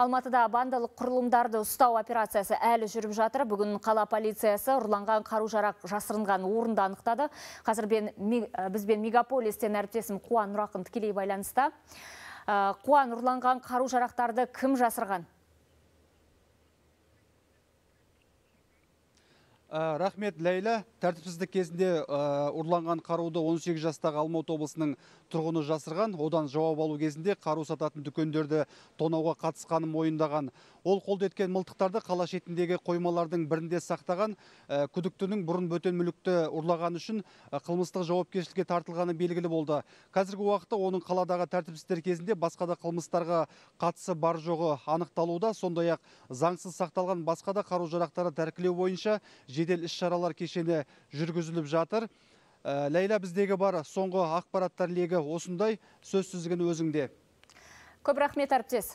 Алматыда бандалық құрылымдарды ұстау операциясы әлі жүріп жатыр. Бүгін қала полициясы ұрланған қару-жарақ жасырынған орынды анықтады. Қазір бізбен мегаполистен әріптесім Қуан Нұрақын тікелей байланыста. Қуан ұрланған қару-жарақтарды кім жасырған? Э, рахмет ләйлә тәртіпсіздік кезінде э, ұрланған қаруды 18 жастағы алматы облысының тұрғыны жасырған одан жауап алу кезінде қару сататын дүкендерді тонауға қатысқанын мойындаған ол қолды еткен мылтықтарды қала шетіндегі қоймалардың бірінде сақтаған э, күдіктінің бұрын бөтен мүлікті ұрлағаны үшін қылмыстық жауапкершілікке тартылғаны белгілі болды қазіргі уақытта оның қаладағы тәртіпсіздіктер кезінде басқа да қылмыстарға қатысы бар жоғы анықталуда сондай ақ заңсыз сақталған басқа да қару жарақтарды тәркілеу бойынша жедел іс шаралар кешені жүргізіліп жатыр ә, ләйлә біздегі бар соңғы ақпараттар легі осындай сөз тізгіні өзіңде көп рахмет әріптес